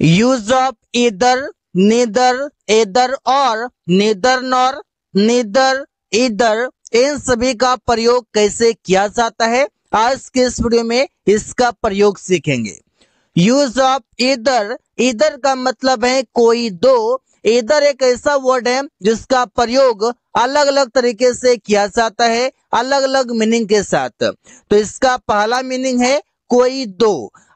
use of इधर neither इधर और नीदर नॉर नीदर इधर इन सभी का प्रयोग कैसे किया जाता है आज के इस वीडियो में इसका प्रयोग सीखेंगे यूज ऑफ इधर इधर का मतलब है कोई दो इधर एक ऐसा वर्ड है जिसका प्रयोग अलग अलग तरीके से किया जाता है अलग अलग मीनिंग के साथ तो इसका पहला मीनिंग है कोई दो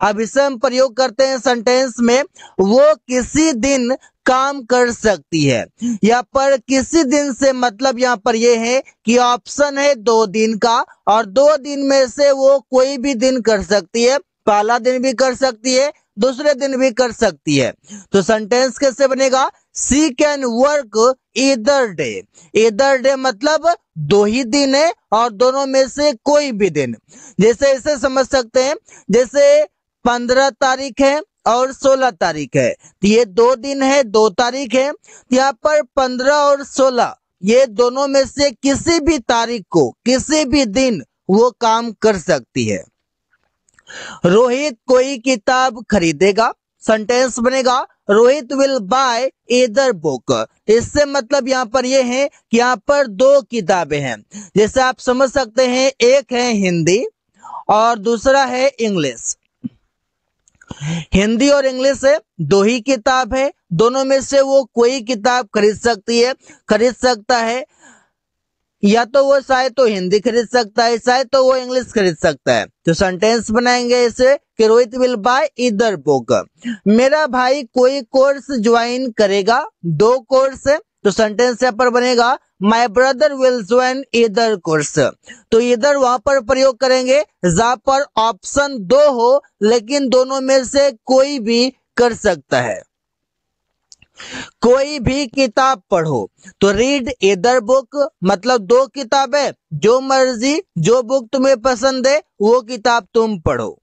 अब इसे हम प्रयोग करते हैं सेंटेंस में वो किसी दिन काम कर सकती है यहाँ पर किसी दिन से मतलब यहाँ पर यह है कि ऑप्शन है दो दिन का और दो दिन में से वो कोई भी दिन कर सकती है पहला दिन भी कर सकती है दूसरे दिन भी कर सकती है तो सेंटेंस कैसे बनेगा she can work either day either day मतलब दो ही दिन है और दोनों में से कोई भी दिन जैसे इसे समझ सकते हैं जैसे पंद्रह तारीख है और सोलह तारीख है तो ये दो दिन है दो तारीख है यहाँ पर पंद्रह और सोलह ये दोनों में से किसी भी तारीख को किसी भी दिन वो काम कर सकती है रोहित कोई किताब खरीदेगा सेंटेंस बनेगा Rohit will buy either book इससे मतलब यहाँ पर ये है कि यहाँ पर दो किताबें हैं जैसे आप समझ सकते हैं एक है हिंदी और दूसरा है इंग्लिश हिंदी और इंग्लिश से दो ही किताब है दोनों में से वो कोई किताब खरीद सकती है खरीद सकता है या तो वो शायद तो हिंदी खरीद सकता है शायद तो वो इंग्लिश खरीद सकता है तो सेंटेंस बनाएंगे इसे कि Rohit will buy either book मेरा भाई कोई कोर्स ज्वाइन करेगा दो कोर्स है तो सेंटेंस यहाँ पर बनेगा my brother will join either course तो इधर वहां पर प्रयोग करेंगे जहां पर ऑप्शन दो हो लेकिन दोनों में से कोई भी कर सकता है कोई भी किताब पढ़ो तो रीड इधर बुक मतलब दो किताब है जो मर्जी जो बुक तुम्हें पसंद है वो किताब तुम पढ़ो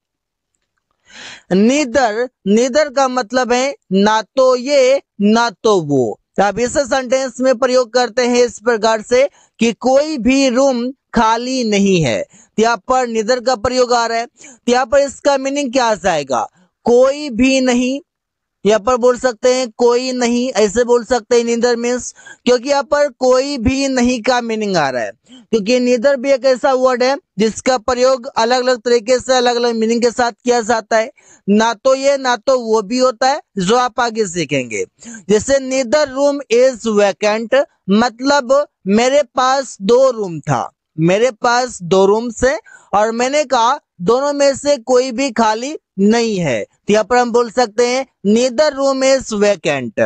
नीदर नीदर का मतलब है ना तो ये ना तो वो अब इस सेंटेंस में प्रयोग करते हैं इस प्रकार से कि कोई भी रूम खाली नहीं है तो यहाँ पर निधर का प्रयोग आ रहा है तो यहाँ पर इसका मीनिंग क्या आ जाएगा कोई भी नहीं यहाँ पर बोल सकते हैं कोई नहीं ऐसे बोल सकते हैं नीदर मीन्स क्योंकि यहाँ पर कोई भी नहीं का मीनिंग आ रहा है क्योंकि नीदर भी एक ऐसा वर्ड है जिसका प्रयोग अलग अलग तरीके से अलग अलग मीनिंग के साथ किया जाता है ना तो ये ना तो वो भी होता है जो आप आगे सीखेंगे जैसे नीदर रूम इज वैकेंट मतलब मेरे पास दो रूम था मेरे पास दो रूम्स है और मैंने कहा दोनों में से कोई भी खाली नहीं है तो यहां पर हम बोल सकते हैं नीदर रूम इज वैकेंट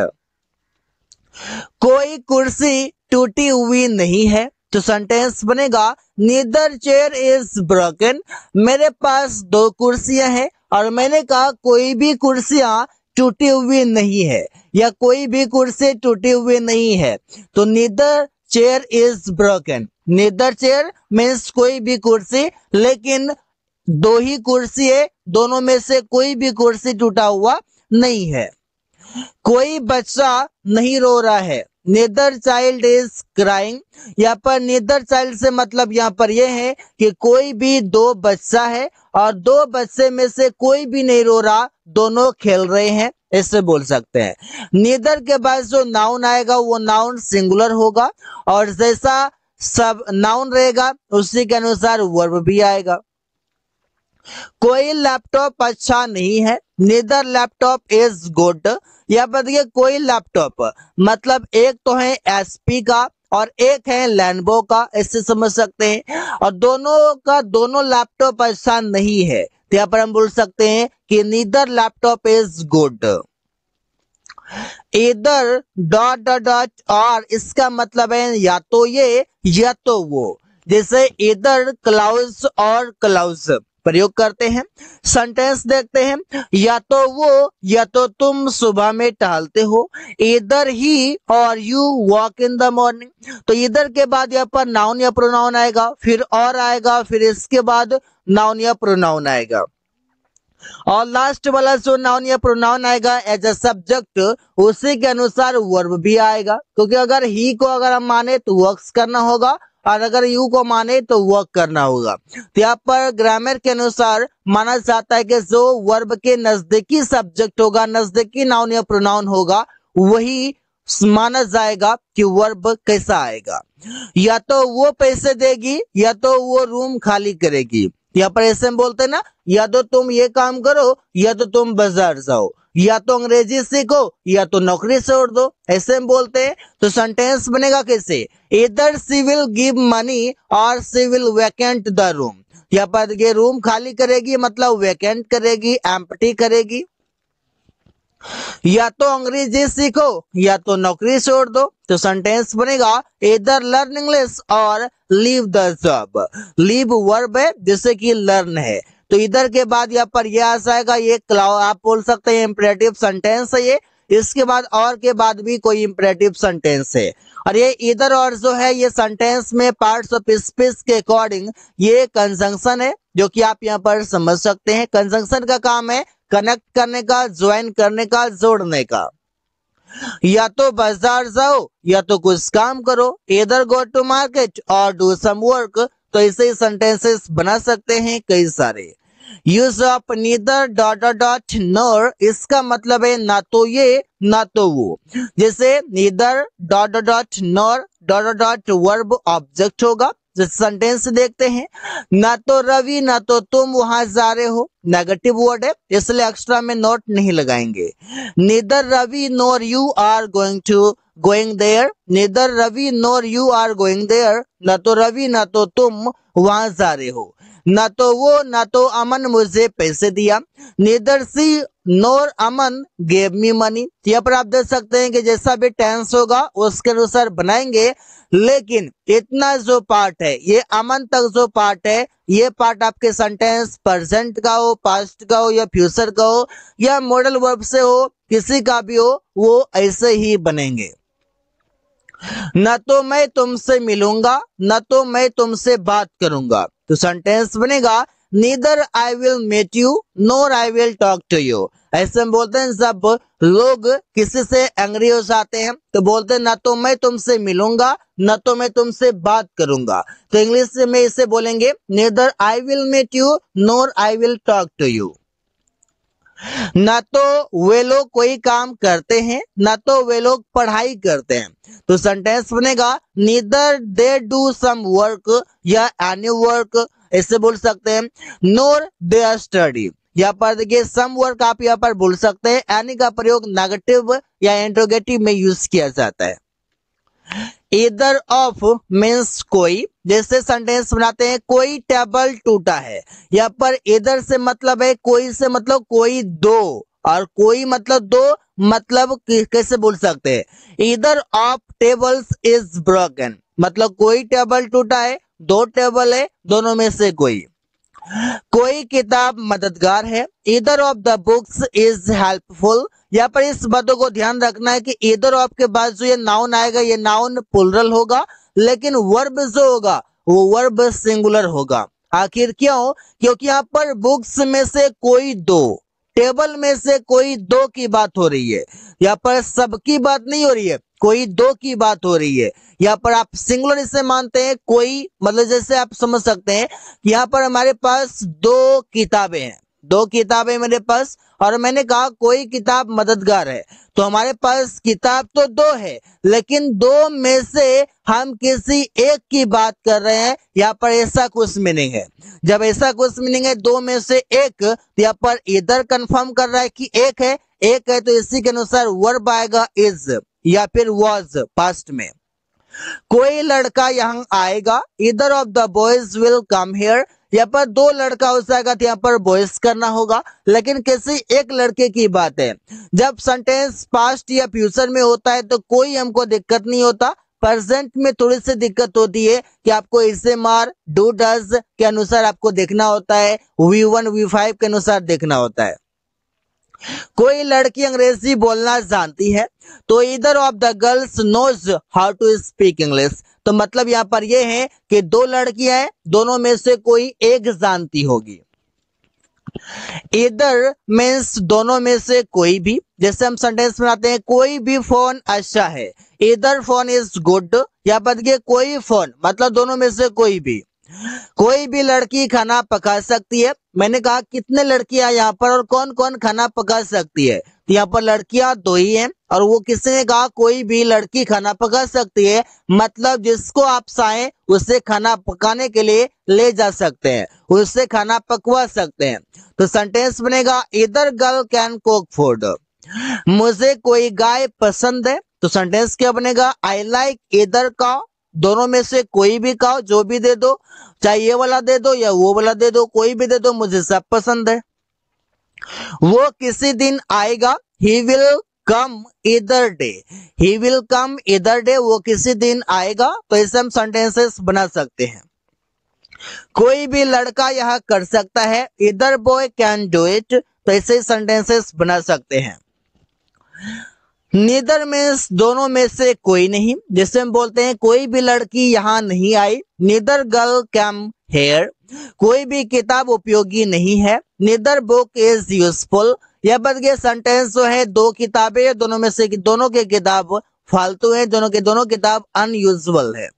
कोई कुर्सी टूटी हुई नहीं है तो सेंटेंस बनेगा नीदर चेयर इज ब्रोकन मेरे पास दो कुर्सियां हैं और मैंने कहा कोई भी कुर्सियां टूटी हुई नहीं है या कोई भी कुर्सी टूटी हुई नहीं है तो neither chair is broken neither chair means कोई भी कुर्सी लेकिन दो ही कुर्सी है दोनों में से कोई भी कुर्सी टूटा हुआ नहीं है कोई बच्चा नहीं रो रहा है नेदर चाइल्ड इज क्राइंग यहाँ पर नेदर चाइल्ड से मतलब यहाँ पर यह है कि कोई भी दो बच्चा है और दो बच्चे में से कोई भी नहीं रो रहा दोनों खेल रहे हैं ऐसे बोल सकते हैं नेदर के बाद जो नाउन आएगा वो नाउन सिंगुलर होगा और जैसा सब नाउन रहेगा उसी के अनुसार वर्ब भी आएगा कोई लैपटॉप अच्छा नहीं है निदर लैपटॉप इज गुड या पर देखिए कोई लैपटॉप मतलब एक तो है एसपी का और एक है लैंडबो का इससे समझ सकते हैं और दोनों का दोनों लैपटॉप अच्छा नहीं है तो यहाँ पर हम बोल सकते हैं कि neither laptop is good either dot dot dot और इसका मतलब है या तो ये या तो वो जैसे इधर क्लाउज और क्लाउज प्रयोग करते हैं सेंटेंस देखते हैं या तो वो या तो तुम सुबह में टहलते हो either he or you walk in the morning तो इधर के बाद यहाँ पर नाउन या प्रोनाउन आएगा फिर और आएगा फिर इसके बाद नाउन या प्रोनाउन आएगा और लास्ट वाला जो नाउन या प्रोनाउन आएगा एज अ सब्जेक्ट उसी के अनुसार वर्ब भी आएगा क्योंकि अगर ही को अगर हम माने तो वर्क करना होगा और अगर यू को माने तो वर्क करना होगा तो यहाँ पर ग्रामर के अनुसार माना जाता है कि जो वर्ब के नजदीकी सब्जेक्ट होगा नजदीकी नाउन या प्रोनाउन होगा वही माना जाएगा कि वर्ब कैसा आएगा या तो वो पैसे देगी या तो वो रूम खाली करेगी यहाँ पर ऐसे बोलते ना या तो तुम ये काम करो या तो तुम बाजार जाओ या तो अंग्रेजी सीखो या तो नौकरी छोड़ दो ऐसे में बोलते हैं तो सेंटेंस बनेगा कैसे इधर सी will give money or she will vacant the room या पर ये रूम खाली करेगी मतलब वैकेंट करेगी एम्पटी करेगी या तो अंग्रेजी सीखो या तो नौकरी छोड़ दो तो सेंटेंस बनेगा either learn English or leave the job leave verb है जिससे कि लर्न है तो इधर के बाद यहाँ पर यह आ जाएगा ये आप बोल सकते हैं इंपरेटिव सेंटेंस है ये इसके बाद और के बाद भी कोई इंपरेटिव सेंटेंस है और ये इधर और जो है ये सेंटेंस में पार्ट्स ऑफ स्पीच के अकॉर्डिंग ये कंजंक्शन है जो कि आप यहाँ पर समझ सकते हैं कंजंक्शन का काम है कनेक्ट करने का ज्वाइन करने का जोड़ने का या तो बाजार जाओ या तो कुछ काम करो either go to market or do some work तो ऐसे सेंटेंसेस बना सकते हैं कई सारे use of neither dot dot nor इसका मतलब है ना तो ये ना तो वो जैसे neither dot dot nor dot dot verb object होगा सेंटेंस देखते हैं ना तो रवि ना तो तुम वहां जा रहे हो नेगेटिव वर्ड है इसलिए एक्स्ट्रा में नोट नहीं लगाएंगे neither Ravi nor you are going to going there neither Ravi nor you are going there ना तो रवि ना तो तुम वहां जा रहे हो ना तो वो ना तो अमन मुझे पैसे दिया neither she nor Aman gave me money यहाँ पर आप देख सकते हैं कि जैसा भी टेंस होगा उसके अनुसार बनाएंगे लेकिन इतना जो पार्ट है ये अमन तक जो पार्ट है ये पार्ट आपके सेंटेंस प्रेजेंट का हो पास्ट का हो या फ्यूचर का हो या मॉडल वर्ब से हो किसी का भी हो वो ऐसे ही बनेंगे न तो मैं तुमसे मिलूंगा न तो मैं तुमसे बात करूंगा तो सेंटेंस बनेगा neither I will met you nor I will talk to you ऐसे में बोलते हैं जब लोग किसी से एंग्री हो जाते हैं तो बोलते हैं ना तो मैं तुमसे मिलूंगा ना तो मैं तुमसे बात करूंगा तो इंग्लिश में इसे बोलेंगे neither I will met you nor I will talk to you ना तो वे लोग कोई काम करते हैं ना तो वे लोग पढ़ाई करते हैं तो सेंटेंस बनेगा neither they do some work या एनी वर्क इससे बोल सकते हैं नोर देयर स्टडी यहाँ पर देखिए सम वर्क आप यहाँ पर बोल सकते हैं एनी का प्रयोग नेगेटिव या इंट्रोगेटिव में यूज किया जाता है इधर ऑफ मीन्स कोई जैसे सेंटेंस बनाते हैं कोई टेबल टूटा है यहाँ पर इधर से मतलब है कोई से मतलब कोई दो और कोई मतलब दो मतलब कैसे बोल सकते हैं इधर ऑफ टेबल्स इज ब्रोकन मतलब कोई टेबल टूटा है दो टेबल है दोनों में से कोई कोई किताब मददगार है either of the books is helpful यहाँ पर इस बातों को ध्यान रखना है कि इधर ऑफ के बाद जो ये नाउन आएगा ये नाउन पुलरल होगा लेकिन वर्ब जो होगा वो वर्ब सिंगुलर होगा आखिर क्यों क्योंकि यहाँ पर बुक्स में से कोई दो टेबल में से कोई दो की बात हो रही है यहाँ पर सबकी बात नहीं हो रही है कोई दो की बात हो रही है यहाँ पर आप सिंगुलर इसे मानते हैं कोई मतलब जैसे आप समझ सकते हैं कि यहाँ पर हमारे पास दो किताबें हैं दो किताबें मेरे पास और मैंने कहा कोई किताब मददगार है तो हमारे पास किताब तो दो है लेकिन दो में से हम किसी एक की बात कर रहे हैं यहाँ पर ऐसा कुछ मीनिंग है जब ऐसा कुछ मीनिंग है दो में से एक तो यहाँ पर इधर कंफर्म कर रहा है कि एक है एक है तो इसी के अनुसार वर्ब आएगा इज या फिर वॉज पास्ट में कोई लड़का यहां आएगा either of the boys will come here यहाँ पर दो लड़का हो जाएगा तो यहाँ पर बॉयस करना होगा लेकिन किसी एक लड़के की बात है जब सेंटेंस पास्ट या फ्यूचर में होता है तो कोई हमको दिक्कत नहीं होता प्रेजेंट में थोड़ी सी दिक्कत होती है कि आपको इसे मार डू डज के अनुसार आपको देखना होता है वी वन वी फाइव के अनुसार देखना होता है कोई लड़की अंग्रेजी बोलना जानती है तो either of the girls knows how to speak English तो मतलब यहां पर यह है कि दो लड़कियां हैं दोनों में से कोई एक जानती होगी इधर मीन्स दोनों में से कोई भी जैसे हम सेंटेंस बनाते हैं कोई भी फोन अच्छा है इधर फोन इज गुड या बदगे कोई फोन मतलब दोनों में से कोई भी कोई भी लड़की खाना पका सकती है मैंने कहा कितने लड़कियां यहाँ पर और कौन कौन खाना पका सकती है तो यहाँ पर लड़कियां दो ही हैं और वो किसने कहा कोई भी लड़की खाना पका सकती है मतलब जिसको आप साए उसे खाना पकाने के लिए ले जा सकते हैं उससे खाना पकवा सकते हैं तो सेंटेंस बनेगा इधर गर्ल कैन कोक फूड मुझे कोई गाय पसंद है तो सेंटेंस क्या बनेगा आई लाइक इधर का दोनों में से कोई भी कहो जो भी दे दो चाहे ये वाला दे दो या वो वाला दे दो कोई भी दे दो मुझे सब पसंद है वो किसी दिन आएगा ही विल कम इधर डे ही विल कम इधर डे वो किसी दिन आएगा तो ऐसे हम सेंटेंसेस बना सकते हैं कोई भी लड़का यह कर सकता है इधर बॉय कैन डू इट तो ऐसे सेंटेंसेस बना सकते हैं नीदर मीन्स दोनों में से कोई नहीं जिससे हम बोलते हैं कोई भी लड़की यहाँ नहीं आई नीदर गर्ल कैम हेयर कोई भी किताब उपयोगी नहीं है नीदर बुक इज यूजफुल यह बद ये सेंटेंस जो है दो किताबें दोनों में से दोनों के किताब फालतू है दोनों के दोनों किताब अनयूजल है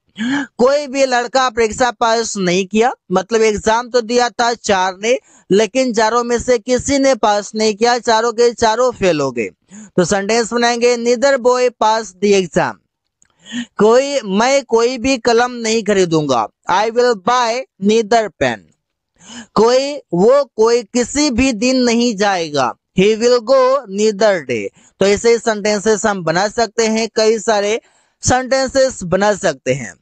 कोई भी लड़का परीक्षा पास नहीं किया मतलब एग्जाम तो दिया था चार ने लेकिन चारों में से किसी ने पास नहीं किया चारों के चारों फेल हो गए तो सेंटेंस बनाएंगे निदर बॉय पास दी एग्जाम कोई मैं कोई भी कलम नहीं खरीदूंगा I will buy neither pen कोई वो कोई किसी भी दिन नहीं जाएगा he will go neither day तो ऐसे सेंटेंसेस हम बना सकते हैं कई सारे सेंटेंसेस बना सकते हैं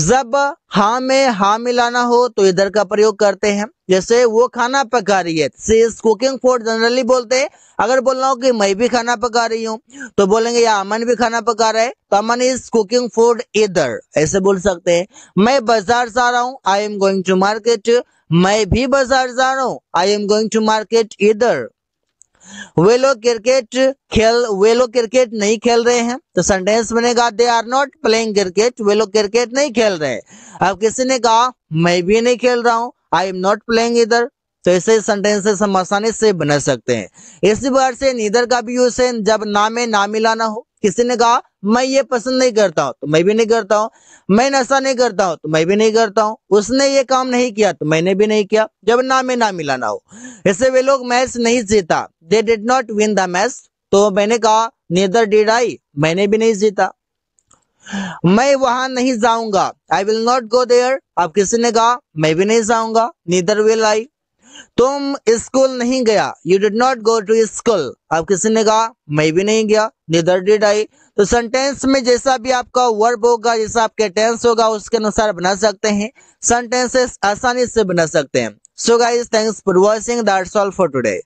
जब हा में हा मिलाना हो तो इधर का प्रयोग करते हैं जैसे वो खाना पका रही है से इस कुकिंग फूड जनरली बोलते हैं अगर बोलना हो कि मैं भी खाना पका रही हूँ तो बोलेंगे या अमन भी खाना पका रहा है तो अमन इज कुकिंग फूड इधर ऐसे बोल सकते हैं मैं बाजार जा रहा हूँ I am going to market मैं भी बाजार जा रहा हूँ I am going to market इधर वे लोग क्रिकेट खेल वे लोग क्रिकेट नहीं खेल रहे हैं तो सेंटेंस बनेगा they are not playing cricket वे लोग क्रिकेट नहीं खेल रहे अब किसी ने कहा मैं भी नहीं खेल रहा हूँ आई एम नॉट प्लेइंग इधर तो ऐसे सेंटेंसेस हम आसानी से बना सकते हैं इसी बार से नीदर का भी यूज है जब नामे ना मिलाना हो किसी ने कहा मैं ये पसंद नहीं करता हूँ तो मैं भी नहीं करता हूँ मैं नशा नहीं करता हूँ तो मैं भी नहीं करता हूँ उसने ये काम नहीं किया तो मैंने भी नहीं किया जब ना में ना मिला ना हो ऐसे वे लोग मैच नहीं जीता they did not win the match तो मैंने कहा नेदर डिड आई मैंने भी नहीं जीता मैं वहां नहीं जाऊंगा I will not go there अब किसी ने कहा मैं भी नहीं जाऊंगा नीदर विल आई तुम स्कूल नहीं गया you did not go to school अब किसी ने कहा मैं भी नहीं गया नीदर डिड आई तो सेंटेंस में जैसा भी आपका वर्ब होगा जैसा आपके टेंस होगा उसके अनुसार बना सकते हैं सेंटेंसेस आसानी से बना सकते हैं so guys thanks for watching that's all for today